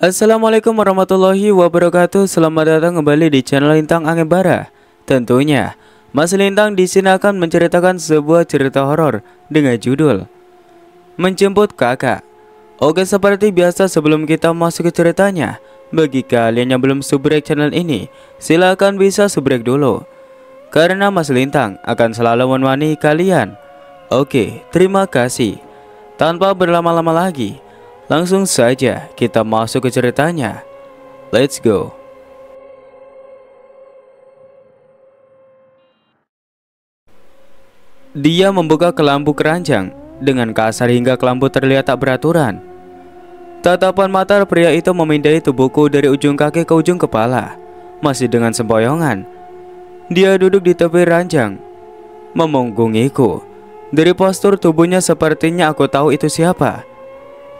Assalamualaikum warahmatullahi wabarakatuh. Selamat datang kembali di channel Lintang Angin Bara. Tentunya, Mas Lintang di sini akan menceritakan sebuah cerita horor dengan judul Menjemput Kakak. Oke, seperti biasa sebelum kita masuk ke ceritanya, bagi kalian yang belum subscribe channel ini, silahkan bisa subscribe dulu. Karena Mas Lintang akan selalu menemani kalian. Oke, terima kasih. Tanpa berlama-lama lagi, Langsung saja kita masuk ke ceritanya. Let's go. Dia membuka kelambu keranjang dengan kasar hingga kelambu terlihat tak beraturan. Tatapan mata pria itu memindai tubuhku dari ujung kaki ke ujung kepala, masih dengan semboyongan. Dia duduk di tepi ranjang, memunggungiku. Dari postur tubuhnya sepertinya aku tahu itu siapa.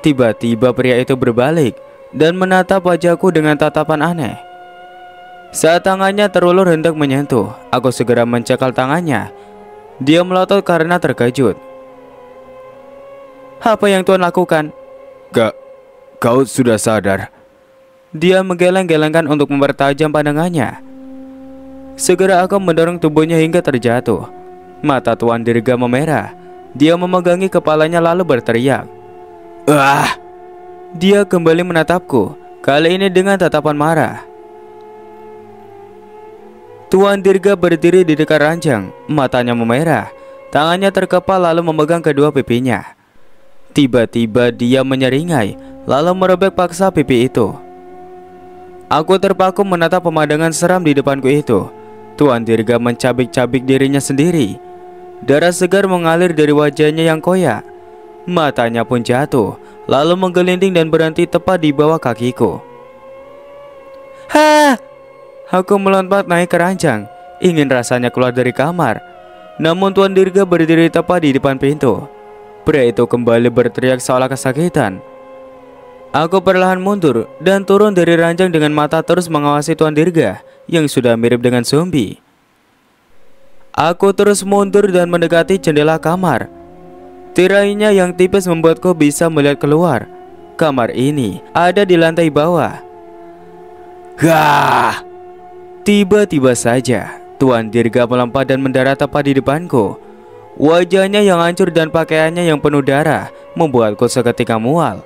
Tiba-tiba pria itu berbalik dan menatap wajahku dengan tatapan aneh. Saat tangannya terulur hendak menyentuh, aku segera mencekal tangannya. Dia melotot karena terkejut. Apa yang Tuhan lakukan? Gak, kau sudah sadar. Dia menggeleng-gelengkan untuk mempertajam pandangannya. Segera aku mendorong tubuhnya hingga terjatuh. Mata Tuan Dirga memerah. Dia memegangi kepalanya lalu berteriak. Wah! Dia kembali menatapku, kali ini dengan tatapan marah. Tuan Dirga berdiri di dekat ranjang, matanya memerah, tangannya terkepal lalu memegang kedua pipinya. Tiba-tiba dia menyeringai, lalu merobek paksa pipi itu. Aku terpaku menatap pemandangan seram di depanku itu. Tuan Dirga mencabik-cabik dirinya sendiri. Darah segar mengalir dari wajahnya yang koyak. Matanya pun jatuh, lalu menggelinding dan berhenti tepat di bawah kakiku. Ha! Aku melompat naik keranjang, ingin rasanya keluar dari kamar. Namun Tuan Dirga berdiri tepat di depan pintu. Pria itu kembali berteriak seolah kesakitan. Aku perlahan mundur dan turun dari ranjang dengan mata terus mengawasi Tuan Dirga yang sudah mirip dengan zombie. Aku terus mundur dan mendekati jendela kamar Tirainya yang tipis membuatku bisa melihat keluar. Kamar ini ada di lantai bawah. Gah! Tiba-tiba saja, Tuan Dirga melompat dan mendarat tepat di depanku. Wajahnya yang hancur dan pakaiannya yang penuh darah membuatku seketika mual.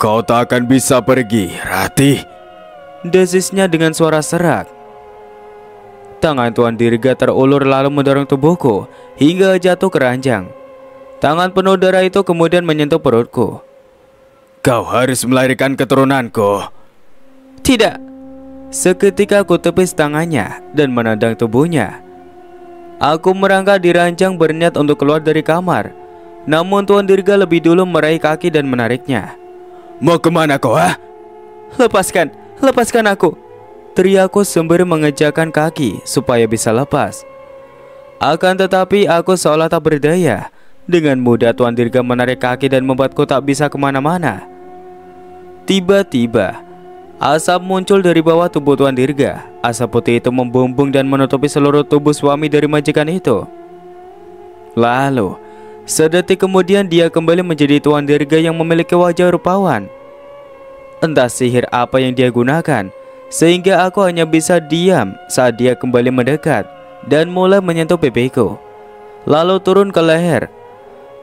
Kau tak akan bisa pergi, Ratih. Desisnya dengan suara serak. Tangan Tuan Dirga terulur lalu mendorong tubuhku hingga jatuh ke ranjang. Tangan penuh darah itu kemudian menyentuh perutku. Kau harus melahirkan keturunanku. Tidak. Seketika aku tepis tangannya dan menendang tubuhnya. Aku merangkak di ranjang berniat untuk keluar dari kamar. Namun Tuan Dirga lebih dulu meraih kaki dan menariknya. Mau kemana kau, ah? Lepaskan, lepaskan aku. Teriakku sembari mengejakan kaki supaya bisa lepas. Akan tetapi aku seolah tak berdaya Dengan mudah Tuan Dirga menarik kaki dan membuatku tak bisa kemana-mana Tiba-tiba Asap muncul dari bawah tubuh Tuan Dirga Asap putih itu membumbung dan menutupi seluruh tubuh suami dari majikan itu Lalu Sedetik kemudian dia kembali menjadi Tuan Dirga yang memiliki wajah rupawan Entah sihir apa yang dia gunakan Sehingga aku hanya bisa diam saat dia kembali mendekat dan mulai menyentuh pipiku Lalu turun ke leher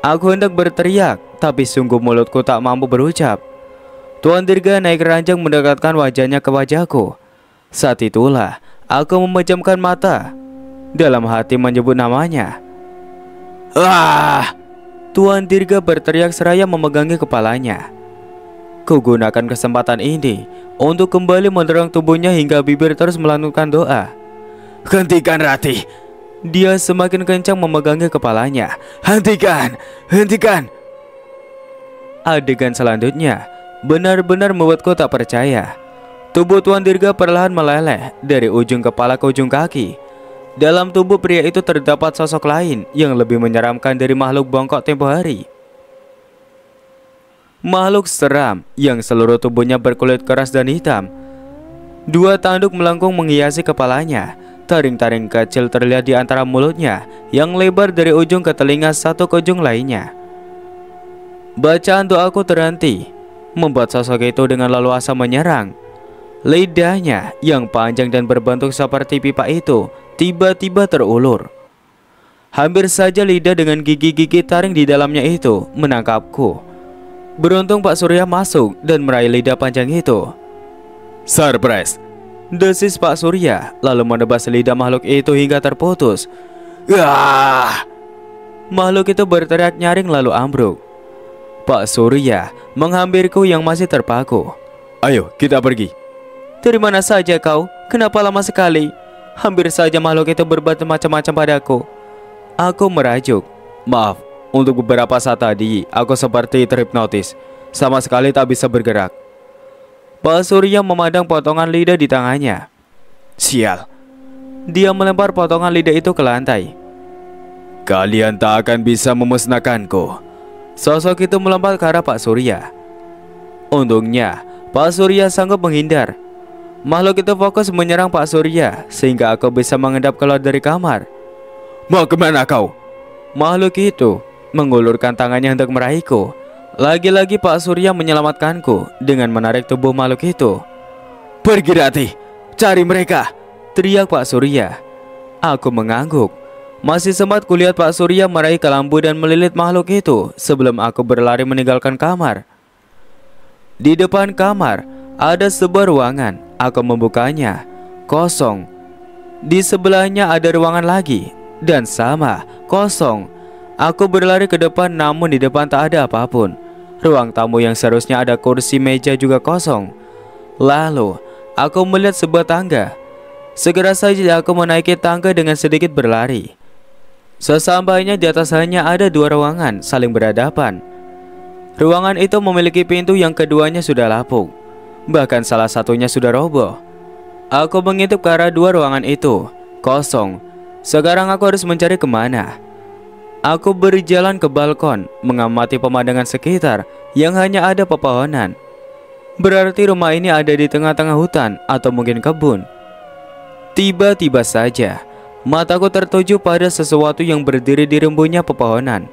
Aku hendak berteriak tapi sungguh mulutku tak mampu berucap Tuan Dirga naik ranjang mendekatkan wajahnya ke wajahku Saat itulah aku memejamkan mata Dalam hati menyebut namanya Wah! Tuan Dirga berteriak seraya memegangi kepalanya Kugunakan kesempatan ini untuk kembali menerang tubuhnya hingga bibir terus melantunkan doa. Hentikan Rati. Dia semakin kencang memegangi kepalanya. Hentikan, hentikan. Adegan selanjutnya benar-benar membuatku tak percaya. Tubuh Tuan Dirga perlahan meleleh dari ujung kepala ke ujung kaki. Dalam tubuh pria itu terdapat sosok lain yang lebih menyeramkan dari makhluk bongkok tempo hari. Makhluk seram yang seluruh tubuhnya berkulit keras dan hitam. Dua tanduk melengkung menghiasi kepalanya Taring-taring kecil terlihat di antara mulutnya yang lebar dari ujung ke telinga satu ke ujung lainnya. Bacaan doaku terhenti, membuat sosok itu dengan leluasa menyerang. Lidahnya yang panjang dan berbentuk seperti pipa itu tiba-tiba terulur. Hampir saja lidah dengan gigi-gigi taring di dalamnya itu menangkapku. Beruntung Pak Surya masuk dan meraih lidah panjang itu. Surprise, Desis Pak Surya lalu menebas lidah makhluk itu hingga terputus. Gah! Makhluk itu berteriak nyaring lalu ambruk. Pak Surya menghampirku yang masih terpaku. Ayo kita pergi. Dari mana saja kau? Kenapa lama sekali? Hampir saja makhluk itu berbuat macam-macam padaku. Aku merajuk. Maaf, untuk beberapa saat tadi aku seperti terhipnotis. Sama sekali tak bisa bergerak. Pak Surya memandang potongan lidah di tangannya. Sial. Dia melempar potongan lidah itu ke lantai. Kalian tak akan bisa memusnahkanku. Sosok itu melompat ke arah Pak Surya. Untungnya, Pak Surya sanggup menghindar. Makhluk itu fokus menyerang Pak Surya sehingga aku bisa mengendap keluar dari kamar. Mau kemana kau? Makhluk itu mengulurkan tangannya untuk meraihku lagi-lagi Pak Surya menyelamatkanku dengan menarik tubuh makhluk itu. Pergi Rati, cari mereka, teriak Pak Surya. Aku mengangguk. Masih sempat kulihat Pak Surya meraih kelambu dan melilit makhluk itu sebelum aku berlari meninggalkan kamar. Di depan kamar, ada sebuah ruangan. Aku membukanya. Kosong. Di sebelahnya ada ruangan lagi. Dan sama, kosong. Aku berlari ke depan namun di depan tak ada apapun. Ruang tamu yang seharusnya ada kursi meja juga kosong. Lalu, aku melihat sebuah tangga. Segera saja aku menaiki tangga dengan sedikit berlari. Sesampainya di atas hanya ada dua ruangan saling berhadapan. Ruangan itu memiliki pintu yang keduanya sudah lapuk. Bahkan salah satunya sudah roboh. Aku mengintip ke arah dua ruangan itu, kosong. Sekarang aku harus mencari kemana. Aku berjalan ke balkon, mengamati pemandangan sekitar yang hanya ada pepohonan. Berarti rumah ini ada di tengah-tengah hutan atau mungkin kebun. Tiba-tiba saja, mataku tertuju pada sesuatu yang berdiri di rembunya pepohonan.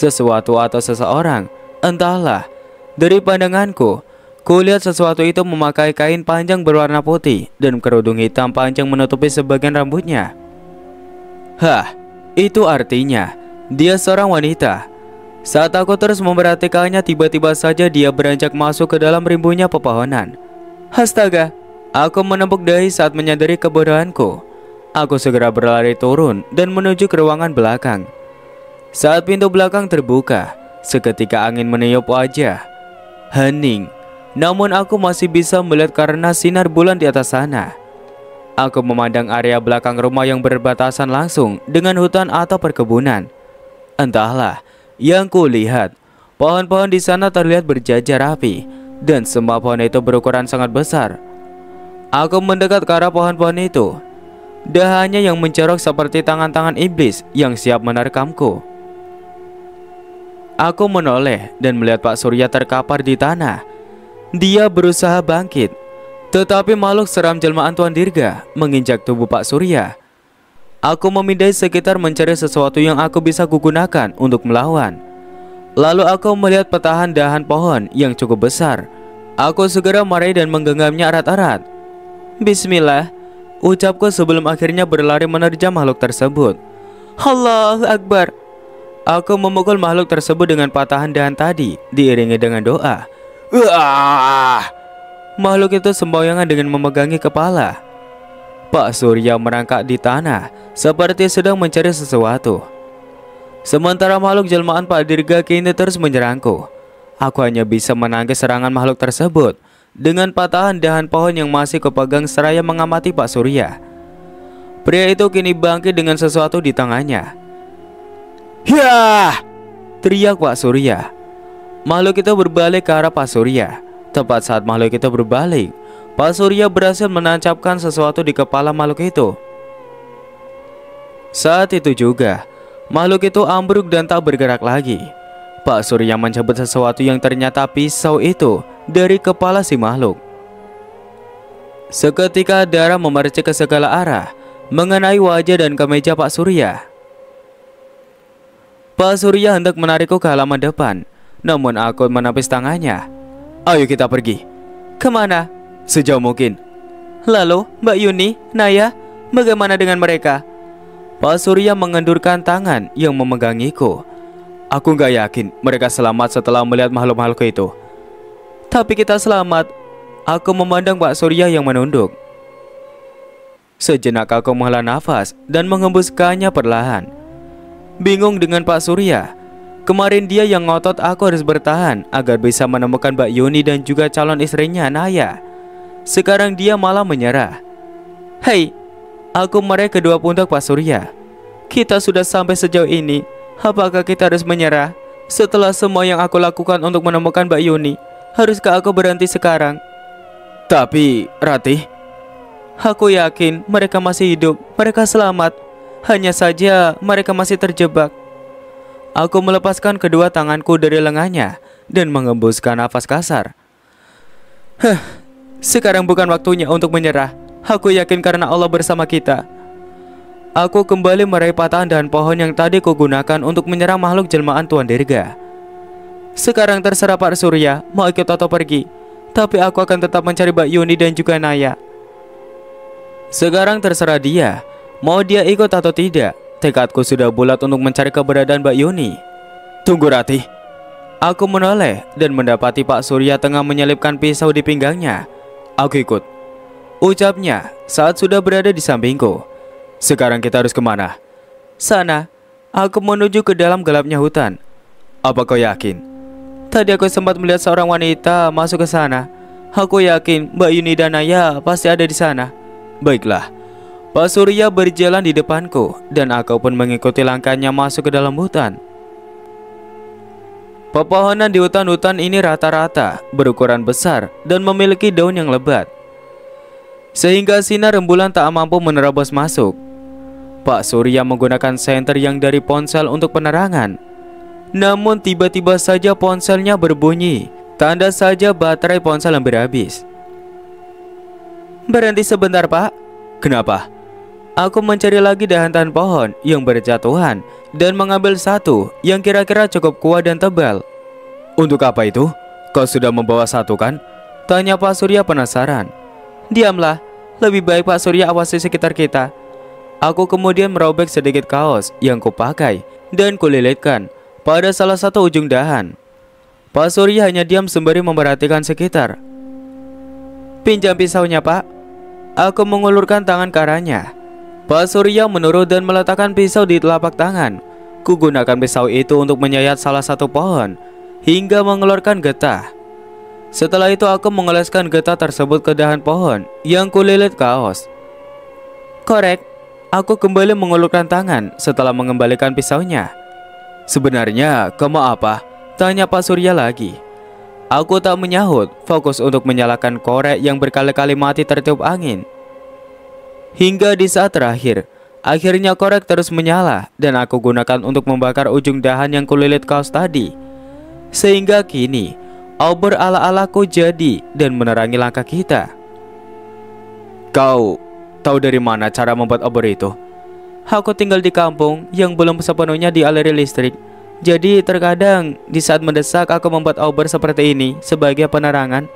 Sesuatu atau seseorang, entahlah. Dari pandanganku, Kulihat sesuatu itu memakai kain panjang berwarna putih dan kerudung hitam panjang menutupi sebagian rambutnya. Hah, itu artinya dia seorang wanita. Saat aku terus memperhatikannya, tiba-tiba saja dia beranjak masuk ke dalam rimbunya pepohonan. Astaga, aku menepuk dahi saat menyadari kebodohanku. Aku segera berlari turun dan menuju ke ruangan belakang. Saat pintu belakang terbuka, seketika angin meniup wajah. Hening, namun aku masih bisa melihat karena sinar bulan di atas sana. Aku memandang area belakang rumah yang berbatasan langsung dengan hutan atau perkebunan. Entahlah, yang kulihat, pohon-pohon di sana terlihat berjajar rapi dan semua pohon itu berukuran sangat besar. Aku mendekat ke arah pohon-pohon itu. Dahannya yang mencorok seperti tangan-tangan iblis yang siap menerkamku. Aku menoleh dan melihat Pak Surya terkapar di tanah. Dia berusaha bangkit, tetapi makhluk seram jelmaan Tuan Dirga menginjak tubuh Pak Surya Aku memindai sekitar mencari sesuatu yang aku bisa kugunakan untuk melawan. Lalu aku melihat petahan dahan pohon yang cukup besar. Aku segera marahi dan menggenggamnya erat-erat. Bismillah, ucapku sebelum akhirnya berlari menerjang makhluk tersebut. Allah Akbar. Aku memukul makhluk tersebut dengan patahan dahan tadi, diiringi dengan doa. Wah! Makhluk itu semboyangan dengan memegangi kepala. Pak Surya merangkak di tanah seperti sedang mencari sesuatu. Sementara makhluk jelmaan Pak Dirga kini terus menyerangku. Aku hanya bisa menangkis serangan makhluk tersebut dengan patahan dahan pohon yang masih kepegang seraya mengamati Pak Surya. Pria itu kini bangkit dengan sesuatu di tangannya. "Ya!" Teriak Pak Surya. Makhluk itu berbalik ke arah Pak Surya. Tepat saat makhluk itu berbalik, Pak Surya berhasil menancapkan sesuatu di kepala makhluk itu. Saat itu juga, makhluk itu ambruk dan tak bergerak lagi. Pak Surya mencabut sesuatu yang ternyata pisau itu dari kepala si makhluk. Seketika darah memercik ke segala arah, mengenai wajah dan kemeja Pak Surya. Pak Surya hendak menarikku ke halaman depan, namun aku menapis tangannya. Ayo kita pergi. Kemana? sejauh mungkin. Lalu, Mbak Yuni, Naya, bagaimana dengan mereka? Pak Surya mengendurkan tangan yang memegangiku. Aku nggak yakin mereka selamat setelah melihat makhluk-makhluk itu. Tapi kita selamat. Aku memandang Pak Surya yang menunduk. Sejenak aku menghela nafas dan mengembuskannya perlahan. Bingung dengan Pak Surya. Kemarin dia yang ngotot aku harus bertahan agar bisa menemukan Mbak Yuni dan juga calon istrinya Naya. Sekarang dia malah menyerah. Hei, aku meraih kedua pundak Pak Surya. Kita sudah sampai sejauh ini. Apakah kita harus menyerah? Setelah semua yang aku lakukan untuk menemukan Mbak Yuni, haruskah aku berhenti sekarang? Tapi, Ratih, aku yakin mereka masih hidup, mereka selamat. Hanya saja mereka masih terjebak. Aku melepaskan kedua tanganku dari lengannya dan mengembuskan nafas kasar. Heh, sekarang bukan waktunya untuk menyerah. Aku yakin karena Allah bersama kita. Aku kembali meraih patahan dan pohon yang tadi kugunakan untuk menyerang makhluk jelmaan Tuan Dirga. Sekarang terserah Pak Surya, mau ikut atau pergi. Tapi aku akan tetap mencari Mbak Yuni dan juga Naya. Sekarang terserah dia, mau dia ikut atau tidak. Tekadku sudah bulat untuk mencari keberadaan Mbak Yuni. Tunggu Ratih. Aku menoleh dan mendapati Pak Surya tengah menyelipkan pisau di pinggangnya. Aku ikut. Ucapnya saat sudah berada di sampingku. Sekarang kita harus kemana? Sana. Aku menuju ke dalam gelapnya hutan. Apa kau yakin? Tadi aku sempat melihat seorang wanita masuk ke sana. Aku yakin Mbak Yuni dan Ayah pasti ada di sana. Baiklah. Pak Surya berjalan di depanku dan aku pun mengikuti langkahnya masuk ke dalam hutan. Pepohonan di hutan-hutan ini rata-rata berukuran besar dan memiliki daun yang lebat. Sehingga sinar rembulan tak mampu menerobos masuk. Pak Surya menggunakan senter yang dari ponsel untuk penerangan. Namun tiba-tiba saja ponselnya berbunyi, tanda saja baterai ponsel hampir habis. Berhenti sebentar, Pak. Kenapa? Aku mencari lagi dahan-dahan pohon yang berjatuhan dan mengambil satu yang kira-kira cukup kuat dan tebal. Untuk apa itu? Kau sudah membawa satu kan? Tanya Pak Surya penasaran. Diamlah, lebih baik Pak Surya awasi sekitar kita. Aku kemudian merobek sedikit kaos yang kupakai dan kulilitkan pada salah satu ujung dahan. Pak Surya hanya diam sembari memperhatikan sekitar. Pinjam pisaunya pak Aku mengulurkan tangan ke arahnya Pak Surya menurut dan meletakkan pisau di telapak tangan. Kugunakan pisau itu untuk menyayat salah satu pohon hingga mengeluarkan getah. Setelah itu aku mengoleskan getah tersebut ke dahan pohon yang kulilit kaos. Korek, aku kembali mengulurkan tangan setelah mengembalikan pisaunya. Sebenarnya, kamu apa? Tanya Pak Surya lagi. Aku tak menyahut, fokus untuk menyalakan korek yang berkali-kali mati tertiup angin Hingga di saat terakhir, akhirnya korek terus menyala dan aku gunakan untuk membakar ujung dahan yang kulilit kaos tadi. Sehingga kini, obor ala-alaku jadi dan menerangi langkah kita. Kau tahu dari mana cara membuat obor itu? Aku tinggal di kampung yang belum sepenuhnya dialiri listrik. Jadi terkadang di saat mendesak aku membuat obor seperti ini sebagai penerangan.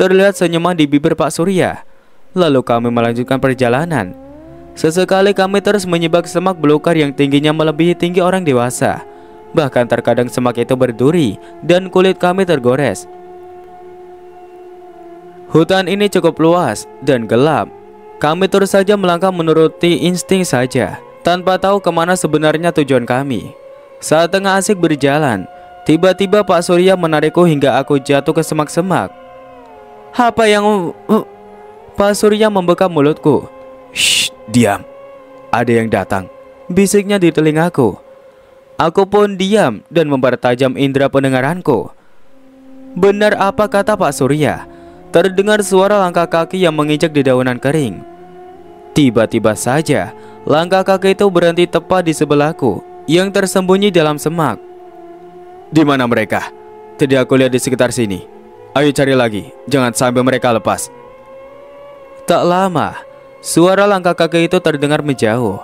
Terlihat senyuman di bibir Pak Surya Lalu kami melanjutkan perjalanan. Sesekali kami terus menyebak semak belukar yang tingginya melebihi tinggi orang dewasa. Bahkan terkadang semak itu berduri dan kulit kami tergores. Hutan ini cukup luas dan gelap. Kami terus saja melangkah menuruti insting saja, tanpa tahu kemana sebenarnya tujuan kami. Saat tengah asik berjalan, tiba-tiba Pak Surya menarikku hingga aku jatuh ke semak-semak. Apa yang uh, Pak Surya membekap mulutku. Shh, diam. Ada yang datang. Bisiknya di telingaku. Aku pun diam dan mempertajam indera pendengaranku. Benar apa kata Pak Surya? Terdengar suara langkah kaki yang menginjak di daunan kering. Tiba-tiba saja, langkah kaki itu berhenti tepat di sebelahku yang tersembunyi dalam semak. Di mana mereka? Tidak aku lihat di sekitar sini. Ayo cari lagi, jangan sampai mereka lepas. Tak lama, suara langkah kakek itu terdengar menjauh.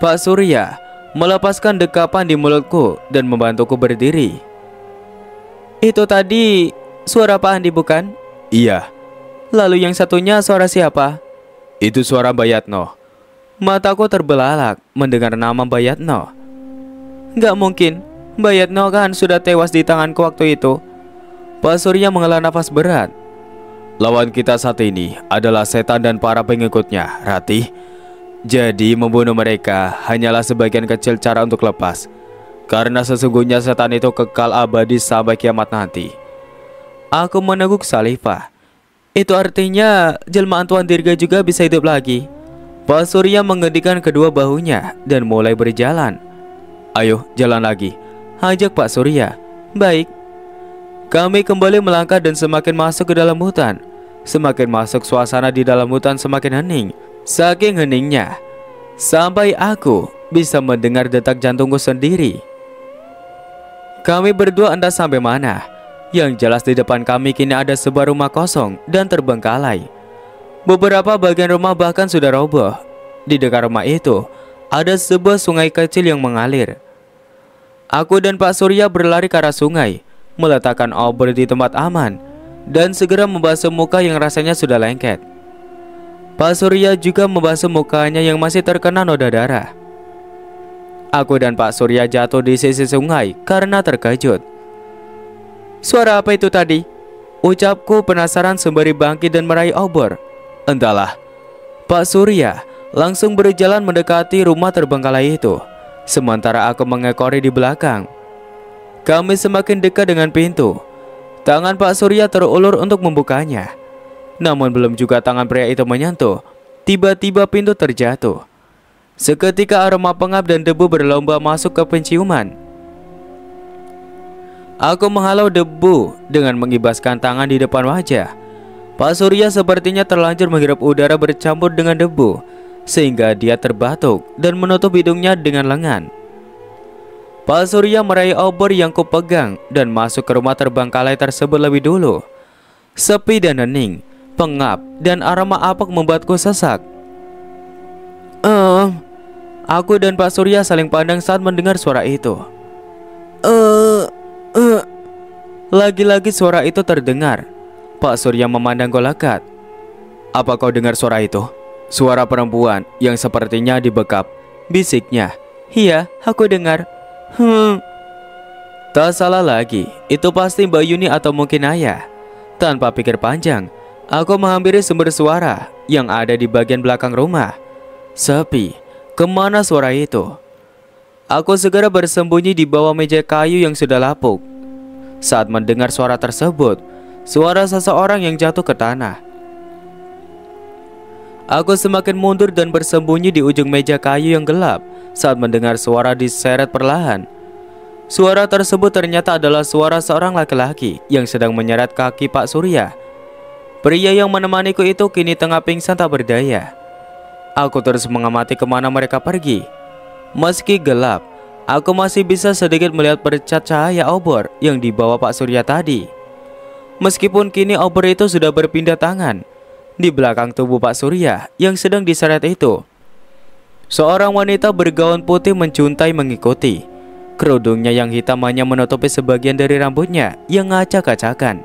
Pak Surya melepaskan dekapan di mulutku dan membantuku berdiri. Itu tadi suara Pak Andi bukan? Iya. Lalu yang satunya suara siapa? Itu suara Bayatno. Mataku terbelalak mendengar nama Bayatno. Gak mungkin, Bayatno kan sudah tewas di tanganku waktu itu. Pak Surya menghela nafas berat Lawan kita saat ini adalah setan dan para pengikutnya, Ratih. Jadi membunuh mereka hanyalah sebagian kecil cara untuk lepas Karena sesungguhnya setan itu kekal abadi sampai kiamat nanti Aku meneguk Salifah Itu artinya jelmaan Tuan Dirga juga bisa hidup lagi Pak Surya menghentikan kedua bahunya dan mulai berjalan Ayo jalan lagi Ajak Pak Surya Baik Kami kembali melangkah dan semakin masuk ke dalam hutan Semakin masuk suasana di dalam hutan semakin hening Saking heningnya Sampai aku bisa mendengar detak jantungku sendiri Kami berdua entah sampai mana Yang jelas di depan kami kini ada sebuah rumah kosong dan terbengkalai Beberapa bagian rumah bahkan sudah roboh Di dekat rumah itu ada sebuah sungai kecil yang mengalir Aku dan Pak Surya berlari ke arah sungai Meletakkan obor di tempat aman dan segera membasuh muka yang rasanya sudah lengket. Pak Surya juga membasuh mukanya yang masih terkena noda darah. Aku dan Pak Surya jatuh di sisi sungai karena terkejut. Suara apa itu tadi? Ucapku penasaran sembari bangkit dan meraih obor. Entahlah. Pak Surya langsung berjalan mendekati rumah terbengkalai itu, sementara aku mengekori di belakang. Kami semakin dekat dengan pintu, Tangan Pak Surya terulur untuk membukanya. Namun belum juga tangan pria itu menyentuh, tiba-tiba pintu terjatuh. Seketika aroma pengap dan debu berlomba masuk ke penciuman. Aku menghalau debu dengan mengibaskan tangan di depan wajah. Pak Surya sepertinya terlanjur menghirup udara bercampur dengan debu, sehingga dia terbatuk dan menutup hidungnya dengan lengan. Pak Surya meraih obor yang kupegang dan masuk ke rumah terbang kalai tersebut lebih dulu. Sepi dan hening, pengap, dan aroma apak membuatku sesak. Eh, aku dan Pak Surya saling pandang saat mendengar suara itu. Eh, uh, uh. lagi-lagi suara itu terdengar. Pak Surya memandang golakat. Apa kau dengar suara itu? Suara perempuan yang sepertinya dibekap. Bisiknya, iya, aku dengar. Hmm. Tak salah lagi, itu pasti Mbak Yuni atau mungkin ayah. Tanpa pikir panjang, aku menghampiri sumber suara yang ada di bagian belakang rumah. Sepi, kemana suara itu? Aku segera bersembunyi di bawah meja kayu yang sudah lapuk. Saat mendengar suara tersebut, suara seseorang yang jatuh ke tanah Aku semakin mundur dan bersembunyi di ujung meja kayu yang gelap saat mendengar suara diseret perlahan. Suara tersebut ternyata adalah suara seorang laki-laki yang sedang menyeret kaki Pak Surya. Pria yang menemaniku itu kini tengah pingsan tak berdaya. Aku terus mengamati kemana mereka pergi. Meski gelap, aku masih bisa sedikit melihat percat cahaya obor yang dibawa Pak Surya tadi. Meskipun kini obor itu sudah berpindah tangan, di belakang tubuh Pak Surya yang sedang diseret itu. Seorang wanita bergaun putih mencuntai mengikuti. Kerudungnya yang hitam hanya menutupi sebagian dari rambutnya yang acak-acakan.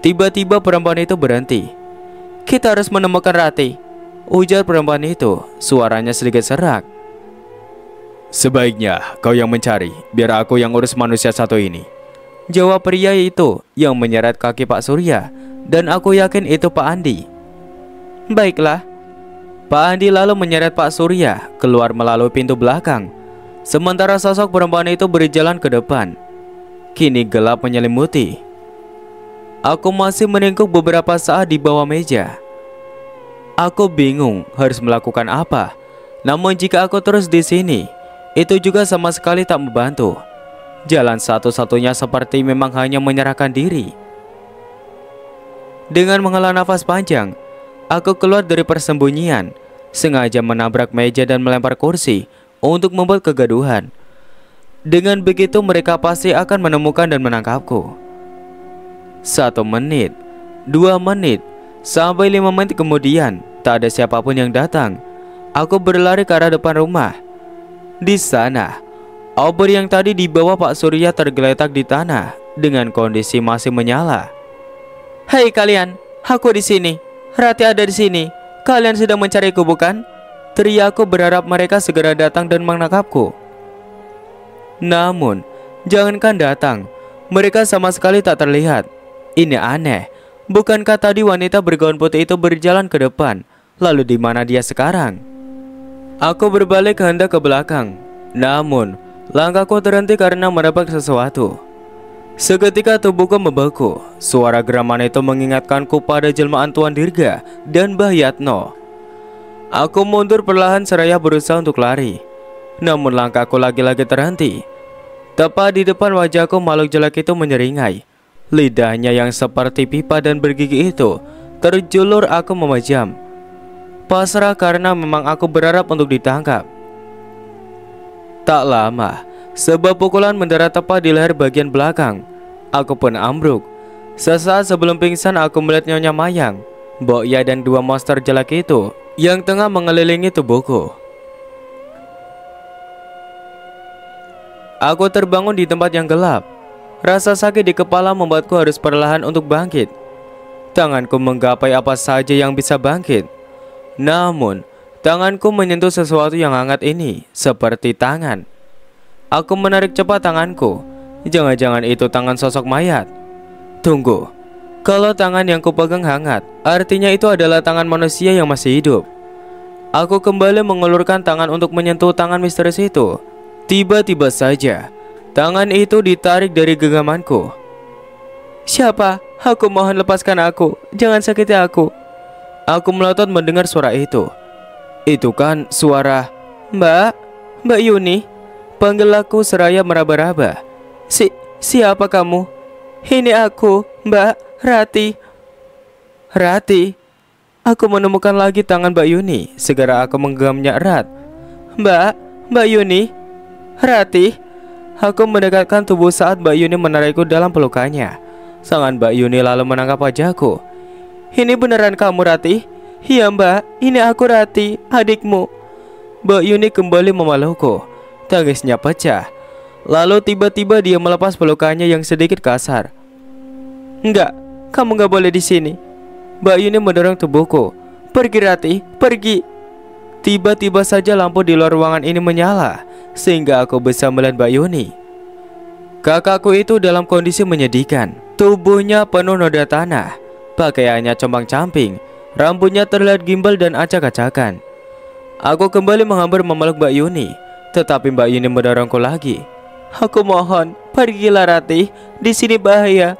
Tiba-tiba perempuan itu berhenti. Kita harus menemukan Rati. Ujar perempuan itu, suaranya sedikit serak. Sebaiknya kau yang mencari, biar aku yang urus manusia satu ini. Jawab pria itu yang menyeret kaki Pak Surya dan aku yakin itu Pak Andi. Baiklah. Pak Andi lalu menyeret Pak Surya keluar melalui pintu belakang. Sementara sosok perempuan itu berjalan ke depan. Kini gelap menyelimuti. Aku masih menengkuk beberapa saat di bawah meja. Aku bingung harus melakukan apa. Namun jika aku terus di sini, itu juga sama sekali tak membantu. Jalan satu-satunya seperti memang hanya menyerahkan diri. Dengan menghela nafas panjang, aku keluar dari persembunyian, sengaja menabrak meja dan melempar kursi untuk membuat kegaduhan. Dengan begitu mereka pasti akan menemukan dan menangkapku. Satu menit, dua menit, sampai lima menit kemudian tak ada siapapun yang datang. Aku berlari ke arah depan rumah. Di sana, Obor yang tadi dibawa Pak Surya tergeletak di tanah dengan kondisi masih menyala. "Hei kalian, aku di sini. Rati ada di sini. Kalian sedang mencariku bukan?" Teriakku berharap mereka segera datang dan menangkapku. Namun, jangankan datang, mereka sama sekali tak terlihat. Ini aneh. Bukankah tadi wanita bergaun putih itu berjalan ke depan? Lalu di mana dia sekarang? Aku berbalik hendak ke belakang. Namun, Langkahku terhenti karena mendapat sesuatu. Seketika tubuhku membeku, suara geraman itu mengingatkanku pada jelmaan Tuan Dirga dan Mbah Yatno. Aku mundur perlahan seraya berusaha untuk lari. Namun langkahku lagi-lagi terhenti. Tepat di depan wajahku makhluk jelek itu menyeringai. Lidahnya yang seperti pipa dan bergigi itu terjulur aku memejam. Pasrah karena memang aku berharap untuk ditangkap. Tak lama, sebab pukulan mendarat tepat di leher bagian belakang. Aku pun ambruk. Sesaat sebelum pingsan aku melihat Nyonya Mayang, Mbok Ya dan dua monster jelek itu yang tengah mengelilingi tubuhku. Aku terbangun di tempat yang gelap. Rasa sakit di kepala membuatku harus perlahan untuk bangkit. Tanganku menggapai apa saja yang bisa bangkit. Namun, Tanganku menyentuh sesuatu yang hangat ini, seperti tangan. Aku menarik cepat tanganku. Jangan-jangan itu tangan sosok mayat. Tunggu, kalau tangan yang kupegang hangat, artinya itu adalah tangan manusia yang masih hidup. Aku kembali mengulurkan tangan untuk menyentuh tangan misterius itu. Tiba-tiba saja, tangan itu ditarik dari genggamanku. Siapa? Aku mohon lepaskan aku, jangan sakiti aku. Aku melotot mendengar suara itu. Itu kan suara Mbak, Mbak Yuni Panggil aku seraya meraba-raba Si, siapa kamu? Ini aku, Mbak Rati Rati Aku menemukan lagi tangan Mbak Yuni Segera aku menggenggamnya erat Mbak, Mbak Yuni Rati Aku mendekatkan tubuh saat Mbak Yuni menarikku dalam pelukannya Sangan Mbak Yuni lalu menangkap wajahku Ini beneran kamu Rati? Iya mbak, ini aku Rati, adikmu Mbak Yuni kembali memelukku Tangisnya pecah Lalu tiba-tiba dia melepas pelukannya yang sedikit kasar Enggak, kamu gak boleh di sini Mbak Yuni mendorong tubuhku Pergi Rati, pergi Tiba-tiba saja lampu di luar ruangan ini menyala Sehingga aku bisa melihat Mbak Yuni Kakakku itu dalam kondisi menyedihkan Tubuhnya penuh noda tanah Pakaiannya combang-camping Rambutnya terlihat gimbal dan acak-acakan. Aku kembali menghampir memeluk Mbak Yuni, tetapi Mbak Yuni mendorongku lagi. Aku mohon, pergilah Ratih, di sini bahaya.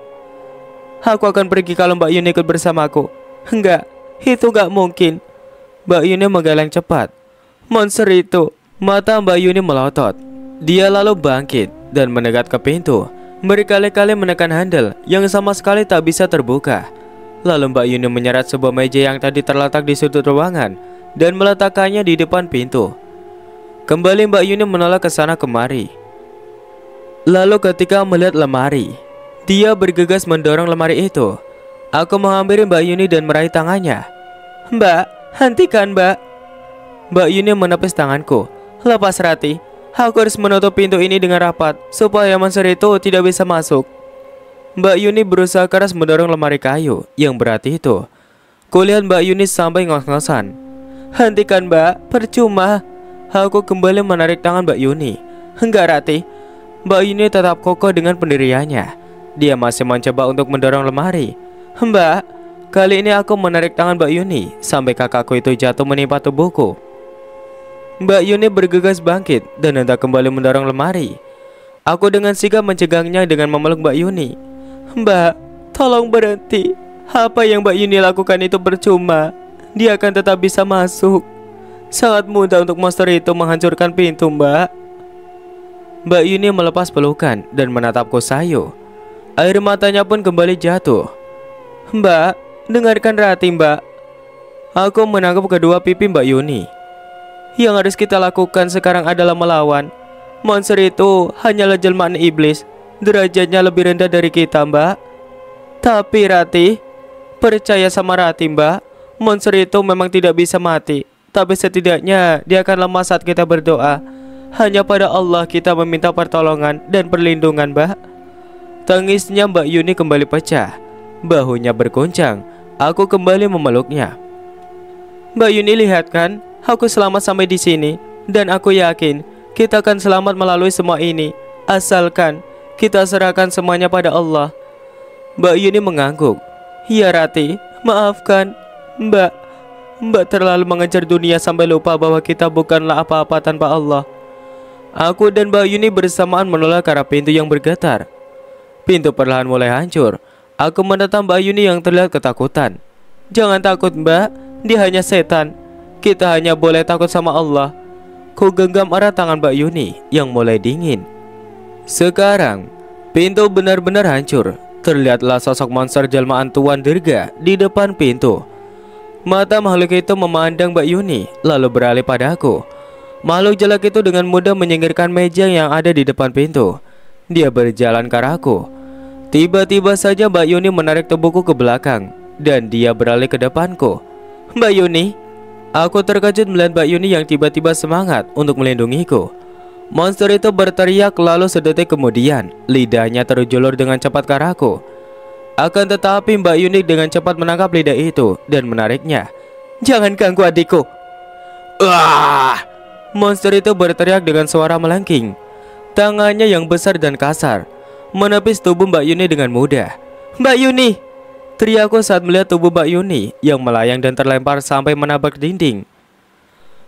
Aku akan pergi kalau Mbak Yuni ikut bersamaku. Enggak, itu gak mungkin. Mbak Yuni menggalang cepat. Monster itu, mata Mbak Yuni melotot. Dia lalu bangkit dan mendekat ke pintu, berkali-kali menekan handle yang sama sekali tak bisa terbuka. Lalu Mbak Yuni menyeret sebuah meja yang tadi terletak di sudut ruangan dan meletakkannya di depan pintu. Kembali Mbak Yuni menolak ke sana kemari. Lalu ketika melihat lemari, dia bergegas mendorong lemari itu. Aku menghampiri Mbak Yuni dan meraih tangannya. Mbak, hentikan mbak. Mbak Yuni menepis tanganku. Lepas Rati, aku harus menutup pintu ini dengan rapat supaya monster itu tidak bisa masuk. Mbak Yuni berusaha keras mendorong lemari kayu yang berarti itu. Kulihat Mbak Yuni sampai ngos-ngosan. Hentikan Mbak, percuma. Aku kembali menarik tangan Mbak Yuni. Enggak Rati. Mbak Yuni tetap kokoh dengan pendiriannya. Dia masih mencoba untuk mendorong lemari. Mbak, kali ini aku menarik tangan Mbak Yuni sampai kakakku itu jatuh menimpa tubuhku. Mbak Yuni bergegas bangkit dan hendak kembali mendorong lemari. Aku dengan sigap mencegahnya dengan memeluk Mbak Yuni. Mbak, tolong berhenti. Apa yang Mbak Yuni lakukan itu percuma. Dia akan tetap bisa masuk. Sangat mudah untuk monster itu menghancurkan pintu, Mbak. Mbak Yuni melepas pelukan dan menatapku sayu. Air matanya pun kembali jatuh. Mbak, dengarkan Rati, Mbak. Aku menangkap kedua pipi Mbak Yuni. Yang harus kita lakukan sekarang adalah melawan. Monster itu hanyalah jelmaan iblis derajatnya lebih rendah dari kita, Mbak. Tapi Rati, percaya sama Rati, Mbak. Monster itu memang tidak bisa mati, tapi setidaknya dia akan lemah saat kita berdoa. Hanya pada Allah kita meminta pertolongan dan perlindungan, Mbak. Tangisnya Mbak Yuni kembali pecah. Bahunya bergoncang. Aku kembali memeluknya. Mbak Yuni lihat kan, aku selamat sampai di sini dan aku yakin kita akan selamat melalui semua ini asalkan kita serahkan semuanya pada Allah. Mbak Yuni mengangguk. Ya Rati, maafkan. Mbak, Mbak terlalu mengejar dunia sampai lupa bahwa kita bukanlah apa-apa tanpa Allah. Aku dan Mbak Yuni bersamaan menolak ke arah pintu yang bergetar. Pintu perlahan mulai hancur. Aku menatap Mbak Yuni yang terlihat ketakutan. Jangan takut Mbak, dia hanya setan. Kita hanya boleh takut sama Allah. Ku genggam arah tangan Mbak Yuni yang mulai dingin. Sekarang, pintu benar-benar hancur. Terlihatlah sosok monster jelmaan Tuan Dirga di depan pintu. Mata makhluk itu memandang Mbak Yuni, lalu beralih padaku. Makhluk jelek itu dengan mudah menyingkirkan meja yang ada di depan pintu. Dia berjalan ke arahku. Tiba-tiba saja Mbak Yuni menarik tubuhku ke belakang dan dia beralih ke depanku. Mbak Yuni, aku terkejut melihat Mbak Yuni yang tiba-tiba semangat untuk melindungiku. Monster itu berteriak lalu sedetik kemudian lidahnya terjulur dengan cepat ke arahku. Akan tetapi Mbak Yunik dengan cepat menangkap lidah itu dan menariknya. Jangan ganggu adikku. Wah! Monster itu berteriak dengan suara melengking. Tangannya yang besar dan kasar menepis tubuh Mbak Yuni dengan mudah. Mbak Yuni! Teriakku saat melihat tubuh Mbak Yuni yang melayang dan terlempar sampai menabrak dinding.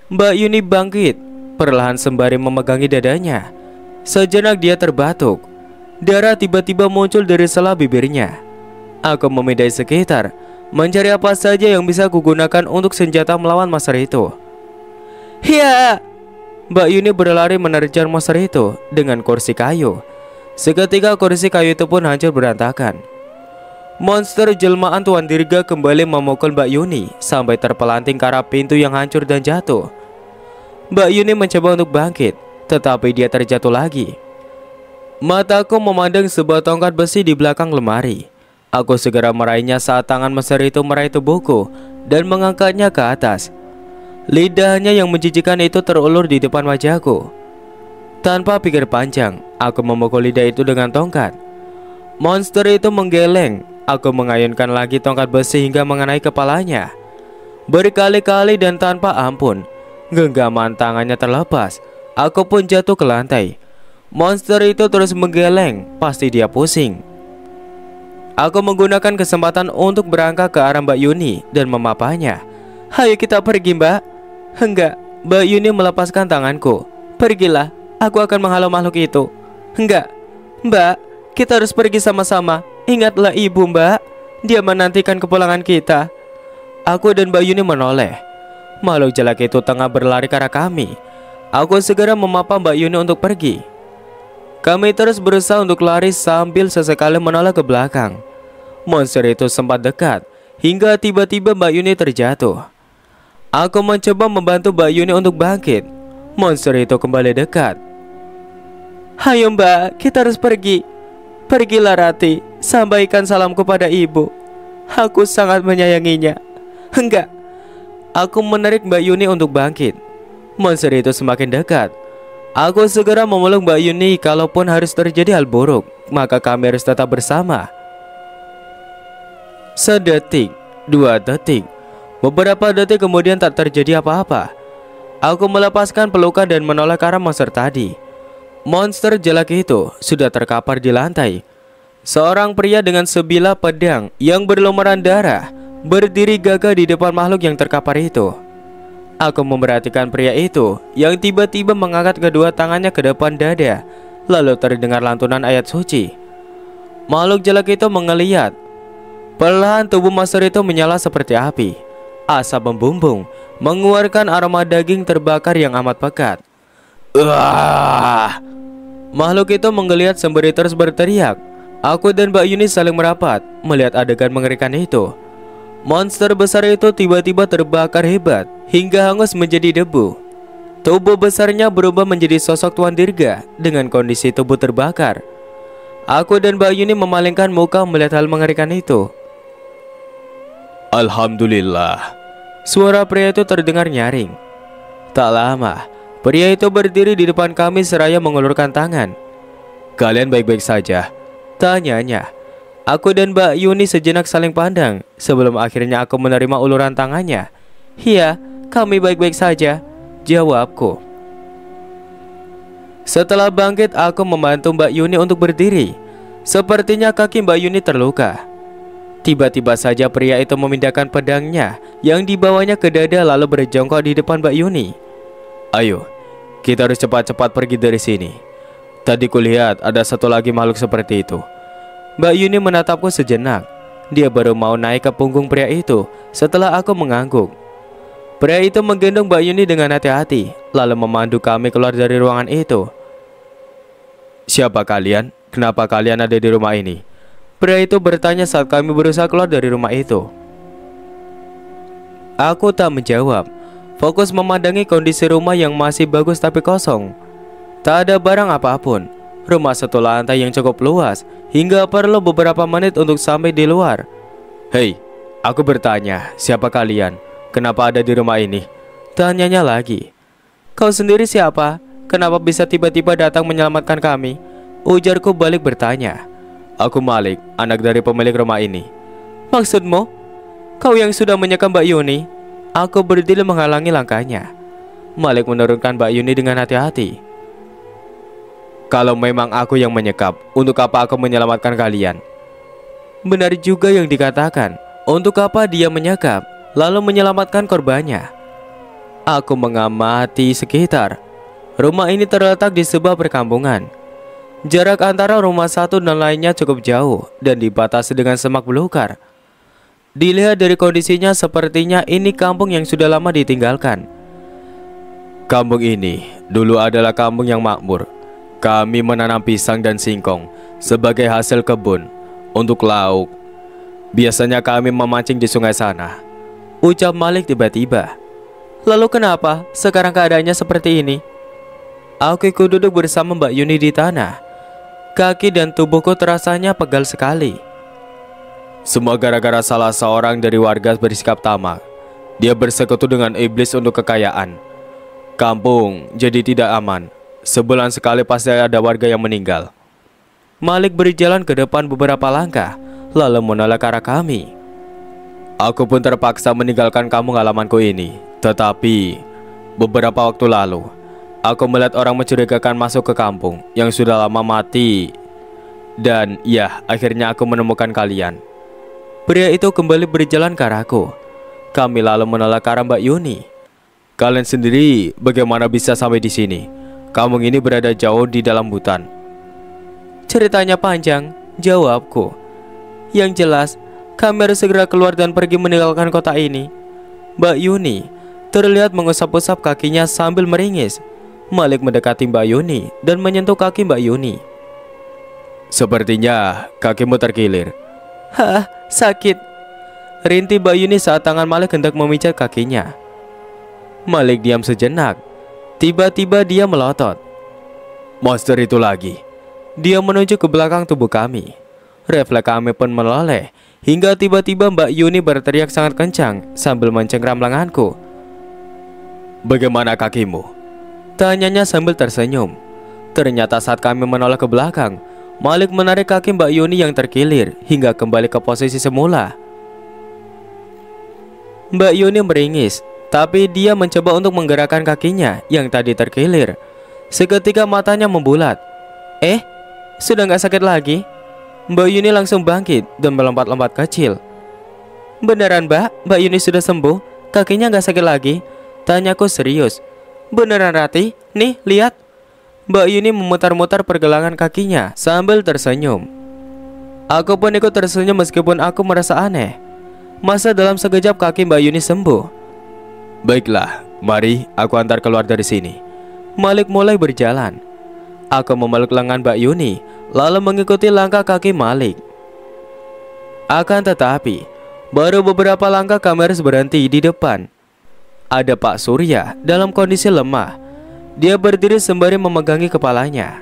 Mbak Yuni bangkit Perlahan sembari memegangi dadanya Sejenak dia terbatuk Darah tiba-tiba muncul dari selah bibirnya Aku memindai sekitar Mencari apa saja yang bisa kugunakan untuk senjata melawan monster itu Ya Mbak Yuni berlari menerjang monster itu dengan kursi kayu Seketika kursi kayu itu pun hancur berantakan Monster jelmaan Tuan Dirga kembali memukul Mbak Yuni sampai terpelanting ke arah pintu yang hancur dan jatuh. Mbak Yuni mencoba untuk bangkit, tetapi dia terjatuh lagi. Mataku memandang sebuah tongkat besi di belakang lemari. Aku segera meraihnya saat tangan Mesir itu meraih tubuhku dan mengangkatnya ke atas. Lidahnya yang menjijikan itu terulur di depan wajahku. Tanpa pikir panjang, aku memukul lidah itu dengan tongkat. Monster itu menggeleng. Aku mengayunkan lagi tongkat besi hingga mengenai kepalanya. Berkali-kali dan tanpa ampun, Genggaman tangannya terlepas. Aku pun jatuh ke lantai. Monster itu terus menggeleng, pasti dia pusing. Aku menggunakan kesempatan untuk berangkat ke arah Mbak Yuni dan memapahnya. Ayo kita pergi mbak Enggak Mbak Yuni melepaskan tanganku Pergilah Aku akan menghalau makhluk itu Enggak Mbak Kita harus pergi sama-sama Ingatlah ibu mbak Dia menantikan kepulangan kita Aku dan Mbak Yuni menoleh Makhluk jelek itu tengah berlari ke arah kami. Aku segera memapa Mbak Yuni untuk pergi. Kami terus berusaha untuk lari sambil sesekali menolak ke belakang. Monster itu sempat dekat, hingga tiba-tiba Mbak Yuni terjatuh. Aku mencoba membantu Mbak Yuni untuk bangkit. Monster itu kembali dekat. Hayo mbak, kita harus pergi. Pergilah Rati, sampaikan salamku pada ibu. Aku sangat menyayanginya. Enggak, Aku menarik Mbak Yuni untuk bangkit. Monster itu semakin dekat. Aku segera memeluk Mbak Yuni kalaupun harus terjadi hal buruk, maka kami harus tetap bersama. Sedetik, dua detik, beberapa detik kemudian tak terjadi apa-apa. Aku melepaskan pelukan dan menolak arah monster tadi. Monster jelek itu sudah terkapar di lantai. Seorang pria dengan sebilah pedang yang berlumuran darah Berdiri gagah di depan makhluk yang terkapar itu Aku memperhatikan pria itu yang tiba-tiba mengangkat kedua tangannya ke depan dada Lalu terdengar lantunan ayat suci Makhluk jelek itu mengeliat Perlahan tubuh master itu menyala seperti api Asap membumbung Mengeluarkan aroma daging terbakar yang amat pekat Wah! Makhluk itu menggeliat sembari terus berteriak Aku dan Mbak Yuni saling merapat Melihat adegan mengerikan itu Monster besar itu tiba-tiba terbakar hebat hingga hangus menjadi debu. Tubuh besarnya berubah menjadi sosok Tuan Dirga dengan kondisi tubuh terbakar. Aku dan Bayu ini memalingkan muka melihat hal mengerikan itu. Alhamdulillah. Suara pria itu terdengar nyaring. Tak lama, pria itu berdiri di depan kami seraya mengulurkan tangan. Kalian baik-baik saja? Tanyanya. Aku dan Mbak Yuni sejenak saling pandang sebelum akhirnya aku menerima uluran tangannya. Iya, kami baik-baik saja, jawabku. Setelah bangkit, aku membantu Mbak Yuni untuk berdiri. Sepertinya kaki Mbak Yuni terluka. Tiba-tiba saja pria itu memindahkan pedangnya yang dibawanya ke dada lalu berjongkok di depan Mbak Yuni. Ayo, kita harus cepat-cepat pergi dari sini. Tadi kulihat ada satu lagi makhluk seperti itu. Mbak Yuni menatapku sejenak. Dia baru mau naik ke punggung pria itu setelah aku mengangguk. Pria itu menggendong Mbak Yuni dengan hati-hati, lalu memandu kami keluar dari ruangan itu. Siapa kalian? Kenapa kalian ada di rumah ini? Pria itu bertanya saat kami berusaha keluar dari rumah itu. Aku tak menjawab, fokus memandangi kondisi rumah yang masih bagus tapi kosong. Tak ada barang apapun rumah satu lantai yang cukup luas hingga perlu beberapa menit untuk sampai di luar. Hei, aku bertanya, siapa kalian? Kenapa ada di rumah ini? Tanyanya lagi. Kau sendiri siapa? Kenapa bisa tiba-tiba datang menyelamatkan kami? Ujarku balik bertanya. Aku Malik, anak dari pemilik rumah ini. Maksudmu? Kau yang sudah menyekam Mbak Yuni? Aku berdiri menghalangi langkahnya. Malik menurunkan Mbak Yuni dengan hati-hati. Kalau memang aku yang menyekap, untuk apa aku menyelamatkan kalian? Benar juga yang dikatakan, untuk apa dia menyekap, lalu menyelamatkan korbannya? Aku mengamati sekitar. Rumah ini terletak di sebuah perkampungan. Jarak antara rumah satu dan lainnya cukup jauh dan dibatasi dengan semak belukar. Dilihat dari kondisinya sepertinya ini kampung yang sudah lama ditinggalkan. Kampung ini dulu adalah kampung yang makmur, kami menanam pisang dan singkong sebagai hasil kebun untuk lauk. Biasanya kami memancing di sungai sana. Ucap Malik tiba-tiba. Lalu kenapa sekarang keadaannya seperti ini? Aku duduk bersama Mbak Yuni di tanah. Kaki dan tubuhku terasanya pegal sekali. Semua gara-gara salah seorang dari warga bersikap tamak. Dia bersekutu dengan iblis untuk kekayaan. Kampung jadi tidak aman. Sebulan sekali pasti ada warga yang meninggal. Malik berjalan ke depan beberapa langkah, lalu menolak arah kami. Aku pun terpaksa meninggalkan kamu halamanku ini. Tetapi, beberapa waktu lalu, aku melihat orang mencurigakan masuk ke kampung yang sudah lama mati. Dan ya, akhirnya aku menemukan kalian. Pria itu kembali berjalan ke arahku. Kami lalu menolak arah Mbak Yuni. Kalian sendiri bagaimana bisa sampai di sini? Kampung ini berada jauh di dalam hutan. Ceritanya panjang, jawabku. Yang jelas, kami harus segera keluar dan pergi meninggalkan kota ini. Mbak Yuni terlihat mengusap-usap kakinya sambil meringis. Malik mendekati Mbak Yuni dan menyentuh kaki Mbak Yuni. Sepertinya kakimu terkilir. Hah, sakit. Rinti Mbak Yuni saat tangan Malik hendak memijat kakinya. Malik diam sejenak Tiba-tiba dia melotot. Monster itu lagi. Dia menuju ke belakang tubuh kami. Refleks kami pun meloleh hingga tiba-tiba Mbak Yuni berteriak sangat kencang sambil mencengkram lenganku. "Bagaimana kakimu?" tanyanya sambil tersenyum. Ternyata saat kami menolak ke belakang, Malik menarik kaki Mbak Yuni yang terkilir hingga kembali ke posisi semula. Mbak Yuni meringis tapi dia mencoba untuk menggerakkan kakinya yang tadi terkilir. Seketika matanya membulat. Eh, sudah gak sakit lagi? Mbak Yuni langsung bangkit dan melompat-lompat kecil. Beneran mbak, Mbak Yuni sudah sembuh? Kakinya gak sakit lagi? Tanyaku serius. Beneran Rati? Nih, lihat. Mbak Yuni memutar-mutar pergelangan kakinya sambil tersenyum. Aku pun ikut tersenyum meskipun aku merasa aneh. Masa dalam sekejap kaki Mbak Yuni sembuh. Baiklah, mari aku antar keluar dari sini. Malik mulai berjalan. Aku memeluk lengan Mbak Yuni, lalu mengikuti langkah kaki Malik. Akan tetapi, baru beberapa langkah kamera berhenti di depan. Ada Pak Surya dalam kondisi lemah. Dia berdiri sembari memegangi kepalanya.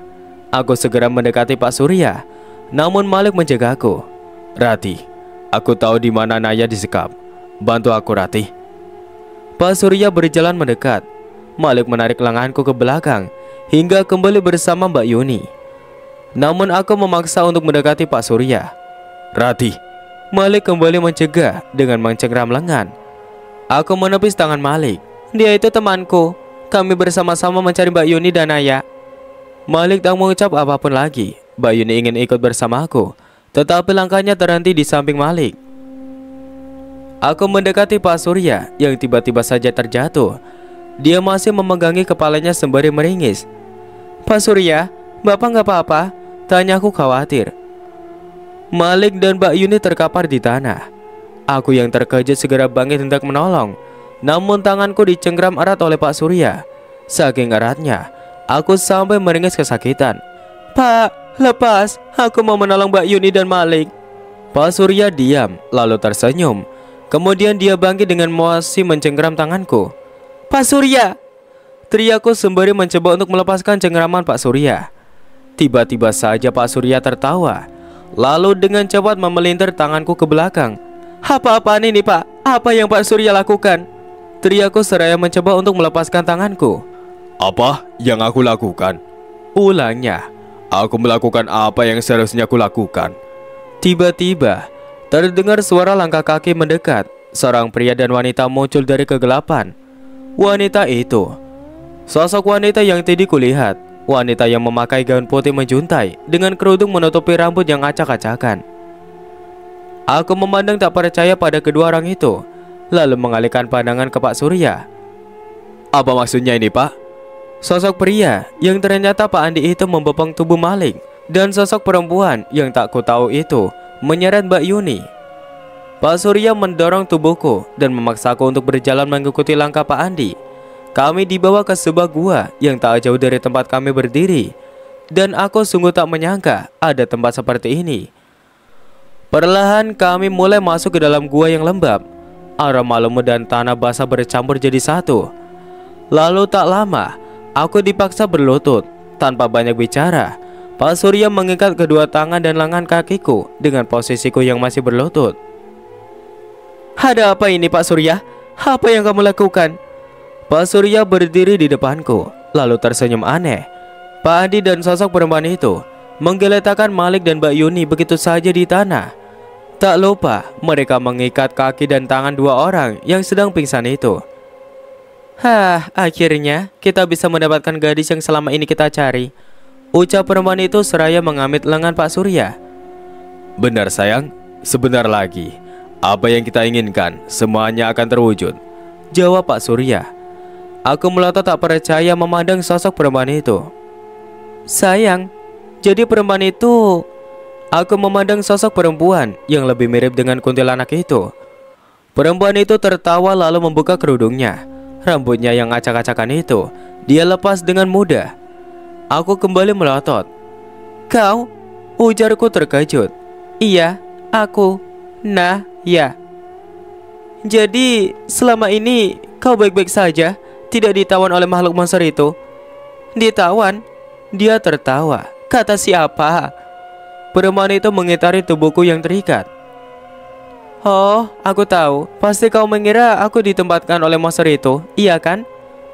Aku segera mendekati Pak Surya, namun Malik menjagaku. Rati, aku tahu di mana Naya disekap. Bantu aku, Ratih. Pak Surya berjalan mendekat. Malik menarik lenganku ke belakang hingga kembali bersama Mbak Yuni. Namun aku memaksa untuk mendekati Pak Surya. Rati, Malik kembali mencegah dengan mencengram lengan. Aku menepis tangan Malik. Dia itu temanku. Kami bersama-sama mencari Mbak Yuni dan Naya. Malik tak mengucap apapun lagi. Mbak Yuni ingin ikut bersamaku, tetapi langkahnya terhenti di samping Malik. Aku mendekati Pak Surya yang tiba-tiba saja terjatuh. Dia masih memegangi kepalanya sembari meringis. Pak Surya, Bapak nggak apa-apa? Tanya aku khawatir. Malik dan Mbak Yuni terkapar di tanah. Aku yang terkejut segera bangkit hendak menolong. Namun tanganku dicengkram erat oleh Pak Surya. Saking eratnya, aku sampai meringis kesakitan. Pak, lepas. Aku mau menolong Mbak Yuni dan Malik. Pak Surya diam, lalu tersenyum Kemudian dia bangkit dengan masih mencengkeram tanganku. Pak Surya! Teriakku sembari mencoba untuk melepaskan cengkeraman Pak Surya. Tiba-tiba saja Pak Surya tertawa. Lalu dengan cepat memelintir tanganku ke belakang. Apa-apaan ini pak? Apa yang Pak Surya lakukan? Teriakku seraya mencoba untuk melepaskan tanganku. Apa yang aku lakukan? Ulangnya. Aku melakukan apa yang seharusnya aku lakukan. Tiba-tiba, Terdengar suara langkah kaki mendekat. Seorang pria dan wanita muncul dari kegelapan. Wanita itu Sosok wanita yang tidak kulihat Wanita yang memakai gaun putih menjuntai Dengan kerudung menutupi rambut yang acak-acakan Aku memandang tak percaya pada kedua orang itu Lalu mengalihkan pandangan ke Pak Surya Apa maksudnya ini pak? Sosok pria yang ternyata Pak Andi itu membopong tubuh maling Dan sosok perempuan yang tak ku tahu itu menyeret Mbak Yuni. Pak Surya mendorong tubuhku dan memaksaku untuk berjalan mengikuti langkah Pak Andi. Kami dibawa ke sebuah gua yang tak jauh dari tempat kami berdiri. Dan aku sungguh tak menyangka ada tempat seperti ini. Perlahan kami mulai masuk ke dalam gua yang lembab. Aroma lembut dan tanah basah bercampur jadi satu. Lalu tak lama, aku dipaksa berlutut tanpa banyak bicara Pak Surya mengikat kedua tangan dan lengan kakiku dengan posisiku yang masih berlutut. Ada apa ini Pak Surya? Apa yang kamu lakukan? Pak Surya berdiri di depanku, lalu tersenyum aneh. Pak Adi dan sosok perempuan itu menggeletakkan Malik dan Mbak Yuni begitu saja di tanah. Tak lupa, mereka mengikat kaki dan tangan dua orang yang sedang pingsan itu. Hah, akhirnya kita bisa mendapatkan gadis yang selama ini kita cari. Ucap perempuan itu seraya mengamit lengan Pak Surya. Benar sayang, sebentar lagi. Apa yang kita inginkan, semuanya akan terwujud. Jawab Pak Surya. Aku melata tak percaya memandang sosok perempuan itu. Sayang, jadi perempuan itu... Aku memandang sosok perempuan yang lebih mirip dengan kuntilanak itu. Perempuan itu tertawa lalu membuka kerudungnya. Rambutnya yang acak-acakan itu, dia lepas dengan mudah Aku kembali melotot. Kau? Ujarku terkejut. Iya, aku. Nah, ya. Jadi, selama ini kau baik-baik saja, tidak ditawan oleh makhluk monster itu? Ditawan? Dia tertawa. Kata siapa? Perumahan itu mengitari tubuhku yang terikat. Oh, aku tahu. Pasti kau mengira aku ditempatkan oleh monster itu, iya kan?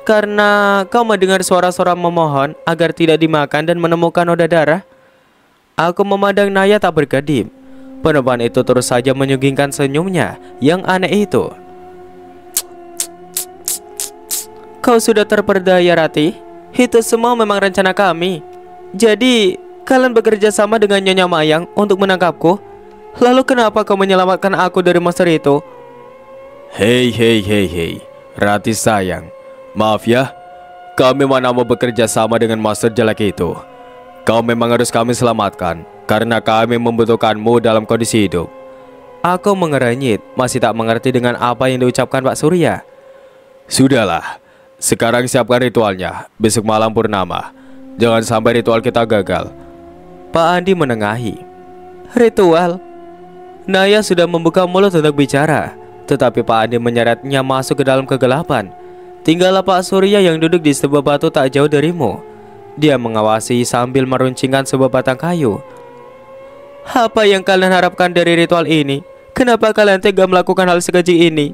karena kau mendengar suara-suara memohon agar tidak dimakan dan menemukan noda darah? Aku memandang Naya tak bergadim. Peneban itu terus saja menyunggingkan senyumnya yang aneh itu. Kau sudah terperdaya, Rati. Itu semua memang rencana kami. Jadi, kalian bekerja sama dengan Nyonya Mayang untuk menangkapku? Lalu kenapa kau menyelamatkan aku dari monster itu? Hei, hei, hei, hei. Rati sayang, Maaf ya, kami mana mau bekerja sama dengan master jelek itu. Kau memang harus kami selamatkan, karena kami membutuhkanmu dalam kondisi hidup. Aku mengerenyit, masih tak mengerti dengan apa yang diucapkan Pak Surya. Sudahlah, sekarang siapkan ritualnya, besok malam purnama. Jangan sampai ritual kita gagal. Pak Andi menengahi. Ritual? Naya sudah membuka mulut untuk bicara, tetapi Pak Andi menyeretnya masuk ke dalam kegelapan. Tinggallah Pak Surya yang duduk di sebuah batu tak jauh darimu. Dia mengawasi sambil meruncingkan sebuah batang kayu. Apa yang kalian harapkan dari ritual ini? Kenapa kalian tega melakukan hal sekeji ini?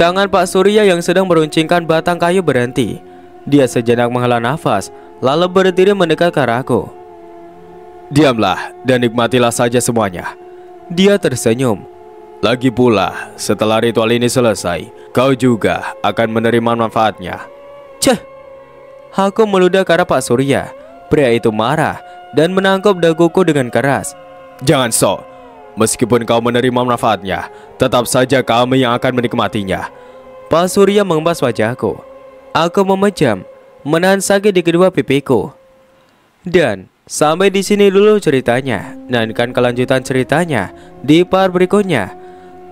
Tangan Pak Surya yang sedang meruncingkan batang kayu berhenti. Dia sejenak menghela nafas, lalu berdiri mendekat ke arahku. Diamlah dan nikmatilah saja semuanya. Dia tersenyum, lagi pula, setelah ritual ini selesai, kau juga akan menerima manfaatnya. Ceh, aku meludah arah Pak Surya. Pria itu marah dan menangkap daguku dengan keras. Jangan sok, meskipun kau menerima manfaatnya, tetap saja kami yang akan menikmatinya. Pak Surya mengembas wajahku. Aku memejam, menahan sakit di kedua pipiku. Dan sampai di sini dulu ceritanya. Nantikan kelanjutan ceritanya di part berikutnya.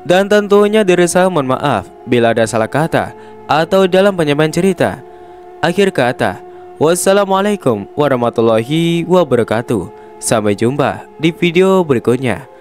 Dan tentunya diri saya mohon maaf bila ada salah kata atau dalam penyampaian cerita. Akhir kata, wassalamualaikum warahmatullahi wabarakatuh. Sampai jumpa di video berikutnya.